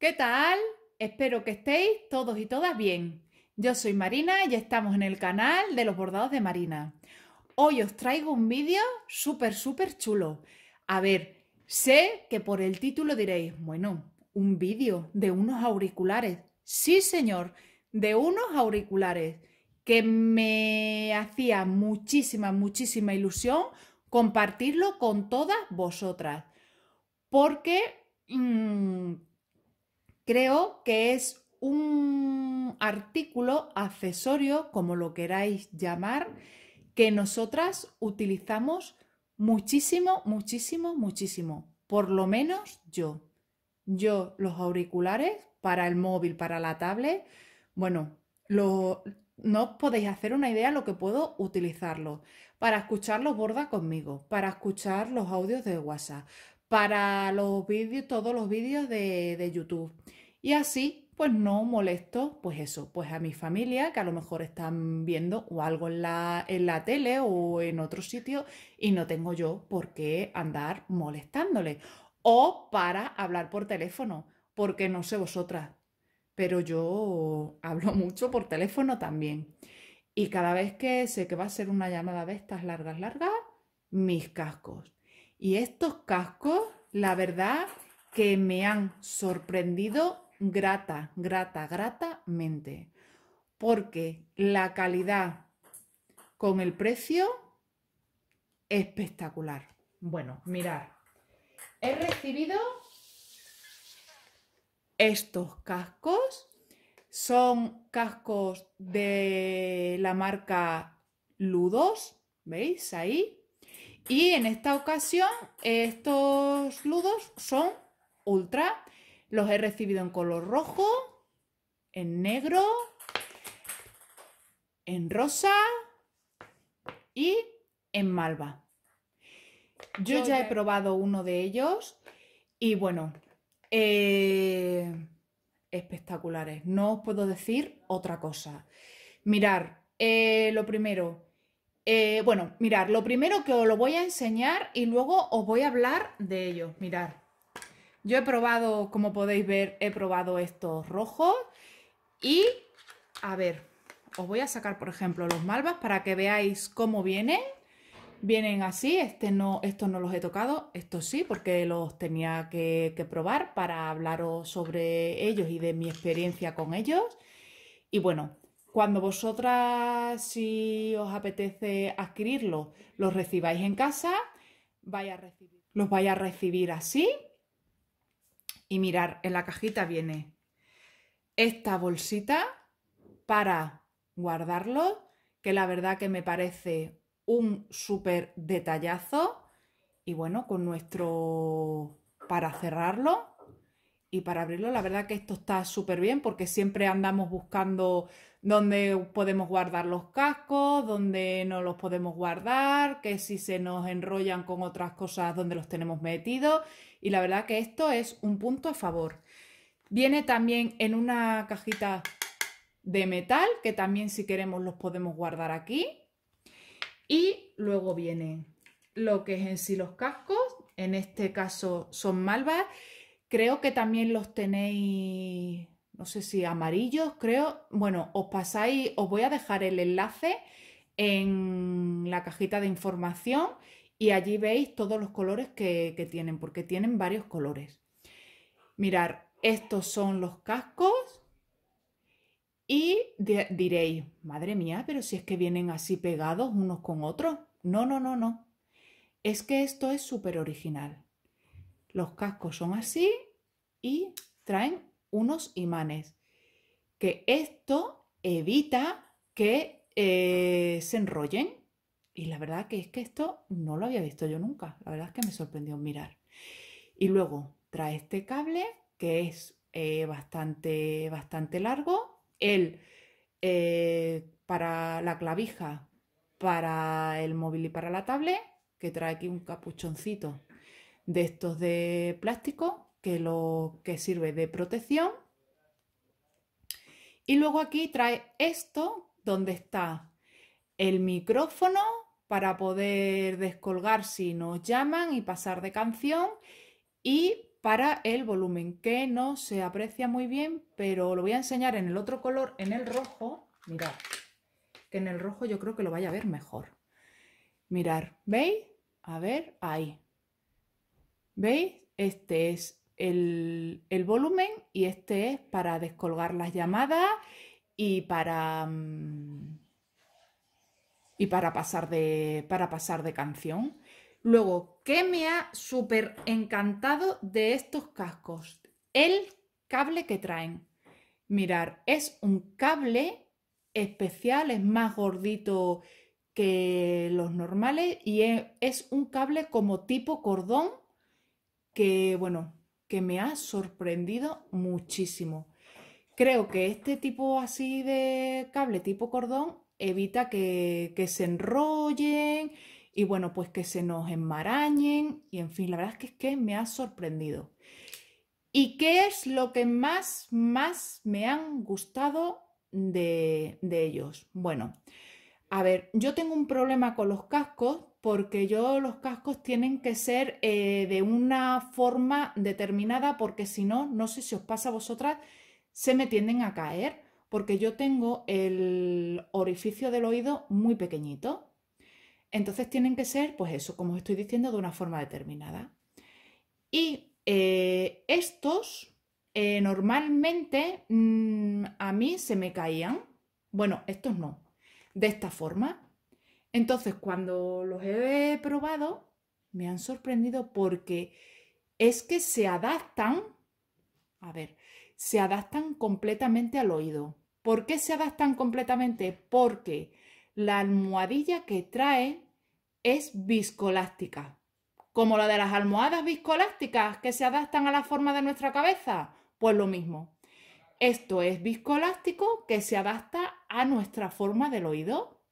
¿Qué tal? Espero que estéis todos y todas bien. Yo soy Marina y estamos en el canal de los bordados de Marina. Hoy os traigo un vídeo súper, súper chulo. A ver, sé que por el título diréis, bueno, un vídeo de unos auriculares. Sí, señor, de unos auriculares que me hacía muchísima, muchísima ilusión compartirlo con todas vosotras. Porque mm, Creo que es un artículo accesorio, como lo queráis llamar, que nosotras utilizamos muchísimo, muchísimo, muchísimo. Por lo menos yo. Yo los auriculares para el móvil, para la tablet, bueno, no podéis hacer una idea lo que puedo utilizarlo. Para escuchar los borda conmigo, para escuchar los audios de WhatsApp, para los vídeos, todos los vídeos de YouTube y así, pues no molesto, pues eso, pues a mi familia, que a lo mejor están viendo o algo en la, en la tele o en otro sitio, y no tengo yo por qué andar molestándole. O para hablar por teléfono, porque no sé vosotras, pero yo hablo mucho por teléfono también. Y cada vez que sé que va a ser una llamada de estas largas, largas, mis cascos. Y estos cascos, la verdad que me han sorprendido grata, grata, gratamente. Porque la calidad con el precio espectacular. Bueno, mirar. He recibido estos cascos. Son cascos de la marca Ludos, ¿veis ahí? Y en esta ocasión estos Ludos son ultra los he recibido en color rojo, en negro, en rosa y en malva. Yo, ya he probado uno de ellos y bueno, eh, espectaculares. No os puedo decir otra cosa. Mirar, eh, lo primero, eh, bueno, mirar, lo primero que os lo voy a enseñar y luego os voy a hablar de ellos. Mirar. Yo he probado, como podéis ver, he probado estos rojos y, a ver, os voy a sacar, por ejemplo, los malvas para que veáis cómo vienen. Vienen así, este no, estos no los he tocado, estos sí, porque los tenía que, probar para hablaros sobre ellos y de mi experiencia con ellos. Y bueno, cuando vosotras, si os apetece adquirirlos, los recibáis en casa, vaya a los vais a recibir así y mirar, en la cajita viene esta bolsita para guardarlo, que la verdad que me parece un súper detallazo. Y bueno, con nuestro... para cerrarlo y para abrirlo, la verdad que esto está súper bien porque siempre andamos buscando dónde podemos guardar los cascos, dónde no los podemos guardar, que si se nos enrollan con otras cosas, dónde los tenemos metidos. Y la verdad que esto es un punto a favor. Viene también en una cajita de metal, que también si queremos los podemos guardar aquí. Y luego vienen lo que es en sí los cascos, en este caso son malvas. Creo que también los tenéis, no sé si amarillos, creo. Bueno, os pasáis, os voy a dejar el enlace en la cajita de información y allí veis todos los colores que, tienen, porque tienen varios colores. Mirar, estos son los cascos y diréis, madre mía, pero si es que vienen así pegados unos con otros. No, no, no, no. Es que esto es súper original. Los cascos son así y traen unos imanes. Que esto evita que eh, se enrollen y la verdad que es que esto no lo había visto yo nunca. La verdad es que me sorprendió mirar. Y luego trae este cable que es eh, bastante, bastante largo. El eh, para la clavija, para el móvil y para la tablet, que trae aquí un capuchoncito de estos de plástico que, lo, que sirve de protección. Y luego aquí trae esto donde está el micrófono, para poder descolgar si nos llaman y pasar de canción y para el volumen que no se aprecia muy bien pero lo voy a enseñar en el otro color en el rojo mirad que en el rojo yo creo que lo vaya a ver mejor mirar veis a ver ahí veis este es el, volumen y este es para descolgar las llamadas y para mm, y para pasar de, para pasar de canción. Luego, ¿qué me ha súper encantado de estos cascos? El cable que traen. Mirar, es un cable especial, es más gordito que los normales y es, es un cable como tipo cordón que, bueno, que me ha sorprendido muchísimo. Creo que este tipo así de cable tipo cordón evita que, se enrollen y bueno, pues que se nos enmarañen y en fin, la verdad es que, es que me ha sorprendido. ¿Y qué es lo que más, más me han gustado de, de ellos? Bueno, a ver, yo tengo un problema con los cascos porque yo los cascos tienen que ser eh, de una forma determinada porque si no, no sé si os pasa a vosotras, se me tienden a caer porque yo tengo el orificio del oído muy pequeñito. Entonces tienen que ser, pues eso, como os estoy diciendo, de una forma determinada. Y eh, estos eh, normalmente mm, a mí se me caían. Bueno, estos no. De esta forma. Entonces, cuando los he probado, me han sorprendido porque es que se adaptan. A ver, se adaptan completamente al oído. ¿Por qué se adaptan completamente? Porque la almohadilla que trae es viscolástica. Como la de las almohadas viscolásticas que se adaptan a la forma de nuestra cabeza, pues lo mismo. Esto es viscolástico que se adapta a nuestra forma del oído.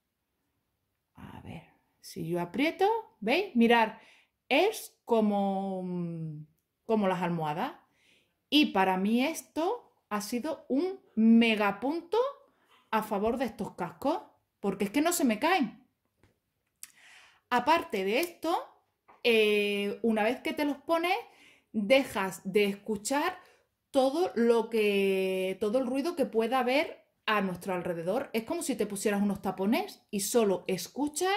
A ver, si yo aprieto, ¿veis? Mirar, es como, mm, como las almohadas. Y para mí esto ha sido un megapunto a favor de estos cascos, porque es que no se me caen. Aparte de esto, eh, una vez que te los pones, dejas de escuchar todo lo que. todo el ruido que pueda haber a nuestro alrededor. Es como si te pusieras unos tapones y solo escuchas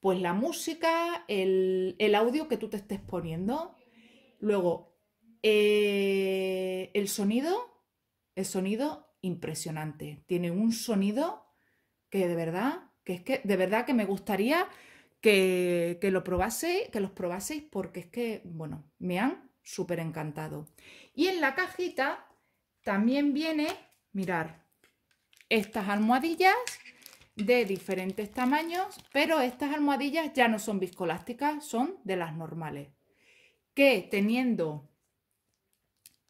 pues la música, el, el audio que tú te estés poniendo. Luego, eh, el sonido, el sonido impresionante. Tiene un sonido que de verdad, que es que de verdad que me gustaría que, lo probaseis, que los probaseis porque es que, bueno, me han súper encantado. Y en la cajita también viene, mirar, estas almohadillas de diferentes tamaños, pero estas almohadillas ya no son viscolásticas, son de las normales. Que teniendo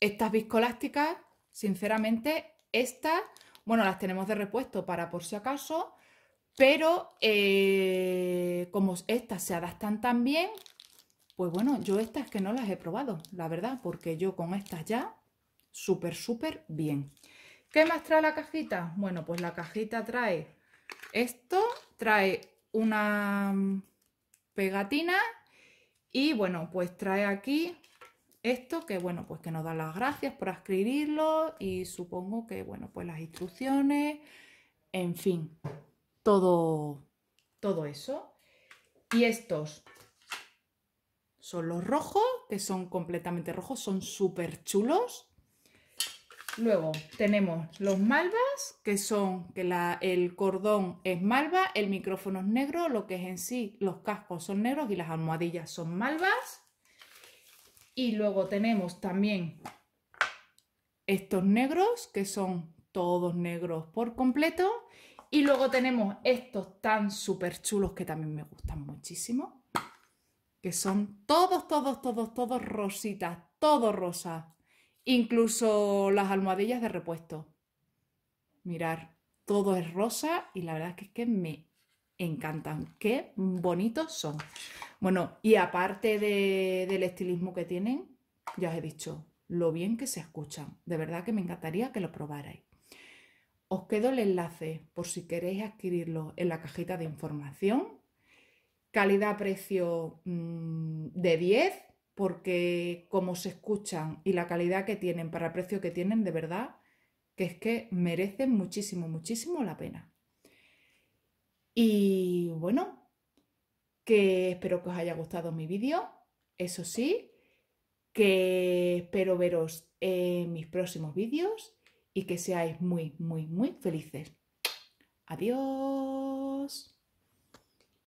estas viscolásticas, sinceramente, estas, bueno, las tenemos de repuesto para por si acaso, pero eh, como estas se adaptan tan bien, pues bueno, yo estas que no las he probado, la verdad, porque yo con estas ya, súper, súper bien. ¿Qué más trae la cajita? Bueno, pues la cajita trae esto, trae una pegatina y bueno, pues trae aquí esto, que bueno, pues que nos dan las gracias por adquirirlo y supongo que bueno, pues las instrucciones, en fin, todo, todo eso. Y estos son los rojos, que son completamente rojos, son súper chulos. Luego tenemos los malvas, que son que la, el cordón es malva, el micrófono es negro, lo que es en sí los cascos son negros y las almohadillas son malvas. Y luego tenemos también estos negros, que son todos negros por completo. Y luego tenemos estos tan súper chulos que también me gustan muchísimo. Que son todos, todos, todos, todos rositas, todo rosa. Incluso las almohadillas de repuesto. Mirar, todo es rosa y la verdad es que, es que me encantan. Qué bonitos son. Bueno, y aparte del estilismo que tienen, ya os he dicho lo bien que se escuchan. De verdad que me encantaría que lo probarais. Os quedo el enlace por si queréis adquirirlo en la cajita de información. Calidad-precio mm, de 10, porque como se escuchan y la calidad que tienen para el precio que tienen, de verdad que es que merecen muchísimo, muchísimo la pena. Y bueno, que espero que os haya gustado mi vídeo, eso sí, que espero veros en mis próximos vídeos y que seáis muy, muy, muy felices. Adiós.